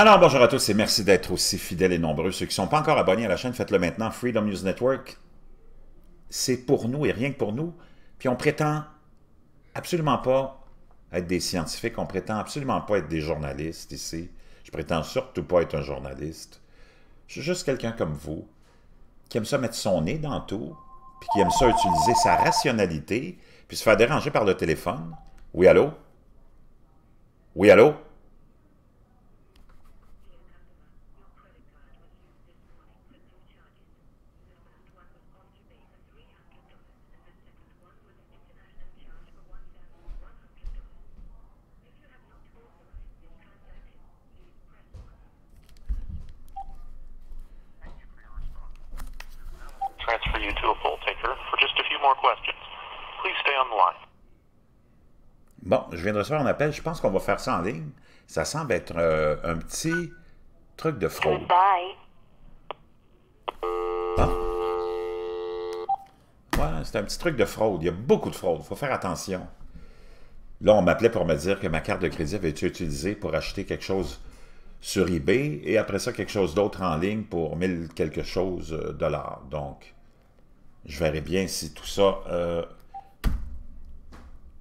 Alors, bonjour à tous et merci d'être aussi fidèles et nombreux. Ceux qui ne sont pas encore abonnés à la chaîne, faites-le maintenant. Freedom News Network, c'est pour nous et rien que pour nous. Puis on prétend absolument pas être des scientifiques, on prétend absolument pas être des journalistes ici. Je prétends surtout pas être un journaliste. Je suis juste quelqu'un comme vous, qui aime ça mettre son nez dans tout, puis qui aime ça utiliser sa rationalité, puis se faire déranger par le téléphone. Oui, allô? Oui, allô? Bon, je viens de recevoir un appel. Je pense qu'on va faire ça en ligne. Ça semble être euh, un petit truc de fraude. Bon. Ouais, c'est un petit truc de fraude. Il y a beaucoup de fraude. Il faut faire attention. Là, on m'appelait pour me dire que ma carte de crédit avait été utilisée pour acheter quelque chose sur eBay et après ça, quelque chose d'autre en ligne pour 1000 quelque chose euh, dollars. Donc, je verrai bien si tout ça... Euh,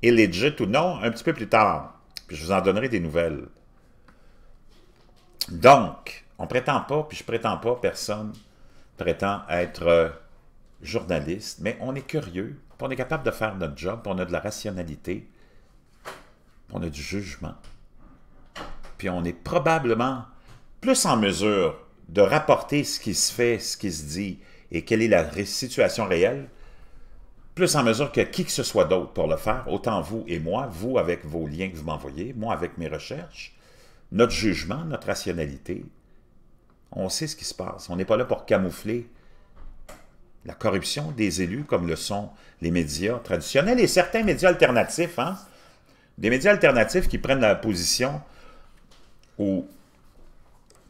et ou non un petit peu plus tard. Puis je vous en donnerai des nouvelles. Donc, on prétend pas, puis je prétends pas, personne prétend être euh, journaliste, mais on est curieux, on est capable de faire notre job, on a de la rationalité, on a du jugement. Puis on est probablement plus en mesure de rapporter ce qui se fait, ce qui se dit, et quelle est la situation réelle, plus en mesure que qui que ce soit d'autre pour le faire, autant vous et moi, vous avec vos liens que vous m'envoyez, moi avec mes recherches, notre jugement, notre rationalité, on sait ce qui se passe. On n'est pas là pour camoufler la corruption des élus comme le sont les médias traditionnels et certains médias alternatifs. Hein? Des médias alternatifs qui prennent la position ou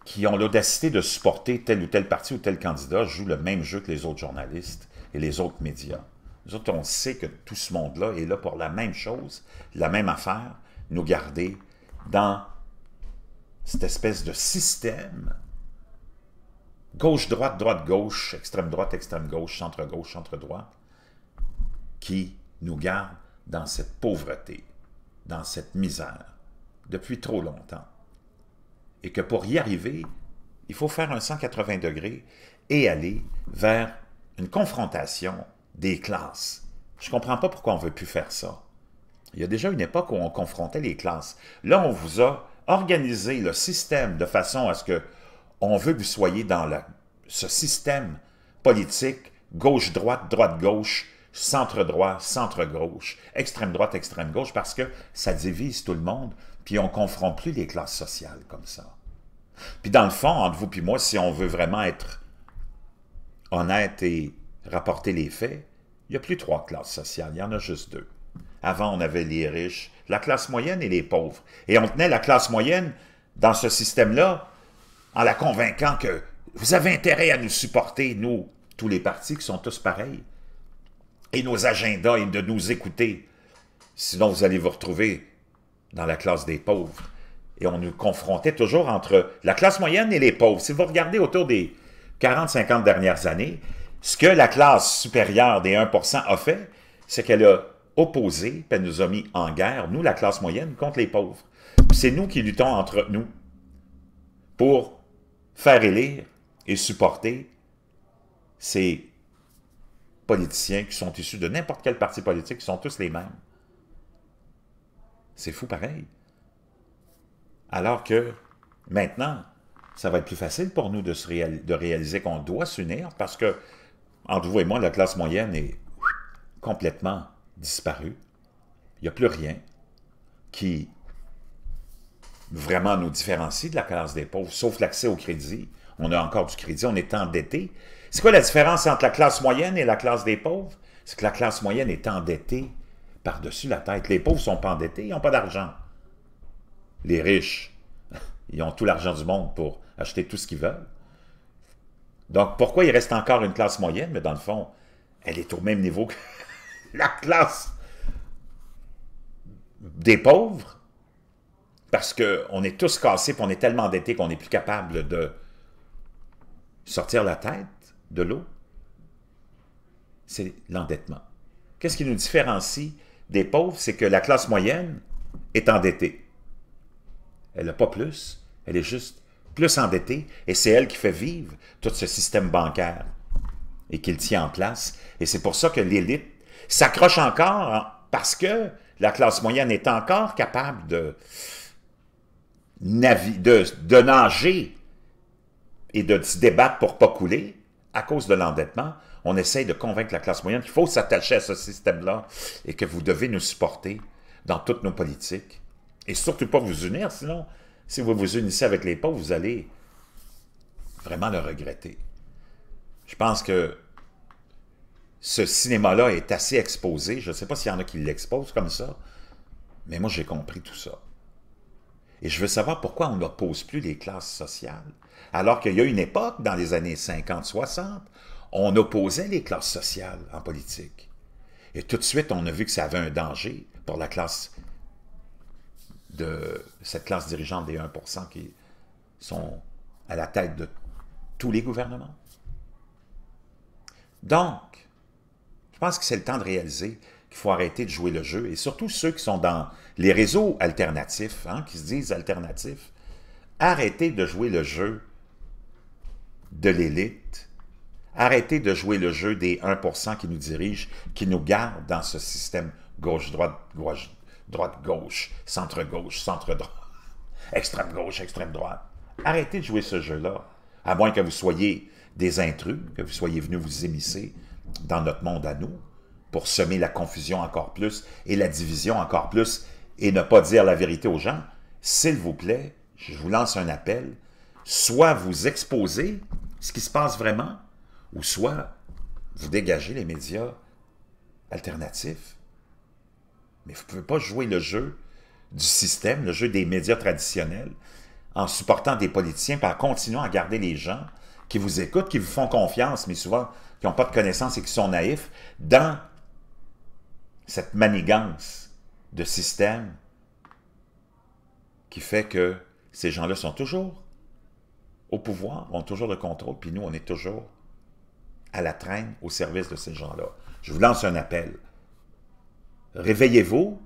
qui ont l'audacité de supporter tel ou tel parti ou tel candidat jouent le même jeu que les autres journalistes et les autres médias. Nous autres, on sait que tout ce monde-là est là pour la même chose, la même affaire, nous garder dans cette espèce de système gauche-droite, droite-gauche, extrême-droite, extrême-gauche, centre-gauche, centre-droite, qui nous garde dans cette pauvreté, dans cette misère, depuis trop longtemps. Et que pour y arriver, il faut faire un 180 degrés et aller vers une confrontation des classes. Je comprends pas pourquoi on veut plus faire ça. Il y a déjà une époque où on confrontait les classes. Là, on vous a organisé le système de façon à ce que on veut que vous soyez dans ce système politique gauche-droite, droite-gauche, centre-droit, centre-gauche, extrême-droite, extrême-gauche, parce que ça divise tout le monde, puis on confronte plus les classes sociales comme ça. Puis dans le fond, entre vous et moi, si on veut vraiment être honnête et rapporter les faits, il n'y a plus trois classes sociales, il y en a juste deux. Avant, on avait les riches, la classe moyenne et les pauvres. Et on tenait la classe moyenne dans ce système-là en la convainquant que vous avez intérêt à nous supporter, nous, tous les partis qui sont tous pareils, et nos agendas, et de nous écouter. Sinon, vous allez vous retrouver dans la classe des pauvres. Et on nous confrontait toujours entre la classe moyenne et les pauvres. Si vous regardez autour des 40-50 dernières années, ce que la classe supérieure des 1% a fait, c'est qu'elle a opposé, puis elle nous a mis en guerre, nous, la classe moyenne, contre les pauvres. C'est nous qui luttons entre nous pour faire élire et supporter ces politiciens qui sont issus de n'importe quel parti politique, qui sont tous les mêmes. C'est fou pareil. Alors que maintenant, ça va être plus facile pour nous de, de réaliser qu'on doit s'unir parce que entre vous et moi, la classe moyenne est complètement disparue. Il n'y a plus rien qui vraiment nous différencie de la classe des pauvres, sauf l'accès au crédit. On a encore du crédit, on est endetté. C'est quoi la différence entre la classe moyenne et la classe des pauvres? C'est que la classe moyenne est endettée par-dessus la tête. Les pauvres sont pas endettés, ils n'ont pas d'argent. Les riches, ils ont tout l'argent du monde pour acheter tout ce qu'ils veulent. Donc, pourquoi il reste encore une classe moyenne? Mais dans le fond, elle est au même niveau que la classe des pauvres. Parce qu'on est tous cassés, puis on est tellement endettés qu'on n'est plus capable de sortir la tête de l'eau. C'est l'endettement. Qu'est-ce qui nous différencie des pauvres? C'est que la classe moyenne est endettée. Elle n'a pas plus, elle est juste plus endetté, et c'est elle qui fait vivre tout ce système bancaire et qui le tient en place. Et c'est pour ça que l'élite s'accroche encore hein, parce que la classe moyenne est encore capable de, de nager et de se débattre pour pas couler à cause de l'endettement. On essaye de convaincre la classe moyenne qu'il faut s'attacher à ce système-là et que vous devez nous supporter dans toutes nos politiques. Et surtout pas vous unir, sinon si vous vous unissez avec les pauvres, vous allez vraiment le regretter. Je pense que ce cinéma-là est assez exposé. Je ne sais pas s'il y en a qui l'exposent comme ça, mais moi, j'ai compris tout ça. Et je veux savoir pourquoi on n'oppose plus les classes sociales, alors qu'il y a une époque, dans les années 50-60, on opposait les classes sociales en politique. Et tout de suite, on a vu que ça avait un danger pour la classe de cette classe dirigeante des 1 qui sont à la tête de tous les gouvernements. Donc, je pense que c'est le temps de réaliser qu'il faut arrêter de jouer le jeu, et surtout ceux qui sont dans les réseaux alternatifs, hein, qui se disent alternatifs, arrêter de jouer le jeu de l'élite, arrêter de jouer le jeu des 1% qui nous dirigent, qui nous gardent dans ce système gauche-droite, gauche-droite, droite-gauche, centre-gauche, centre-droite, extrême-gauche, extrême-droite. Arrêtez de jouer ce jeu-là, à moins que vous soyez des intrus, que vous soyez venus vous émisser dans notre monde à nous, pour semer la confusion encore plus et la division encore plus et ne pas dire la vérité aux gens. S'il vous plaît, je vous lance un appel, soit vous exposez ce qui se passe vraiment, ou soit vous dégagez les médias alternatifs mais vous ne pouvez pas jouer le jeu du système, le jeu des médias traditionnels, en supportant des politiciens, par en continuant à garder les gens qui vous écoutent, qui vous font confiance, mais souvent qui n'ont pas de connaissances et qui sont naïfs, dans cette manigance de système qui fait que ces gens-là sont toujours au pouvoir, ont toujours le contrôle, puis nous, on est toujours à la traîne au service de ces gens-là. Je vous lance un appel. Réveillez-vous,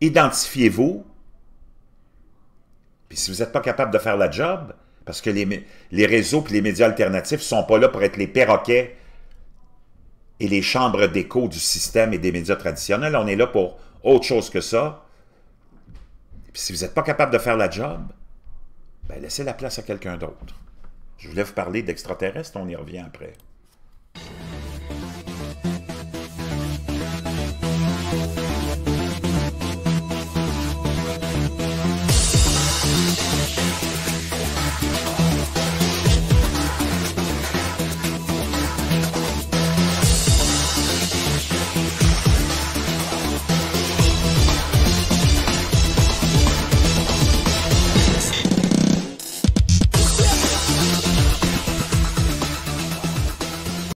identifiez-vous, puis si vous n'êtes pas capable de faire la job, parce que les, réseaux et les médias alternatifs ne sont pas là pour être les perroquets et les chambres d'écho du système et des médias traditionnels, on est là pour autre chose que ça. Puis si vous n'êtes pas capable de faire la job, ben laissez la place à quelqu'un d'autre. Je voulais vous parler d'extraterrestres, on y revient après.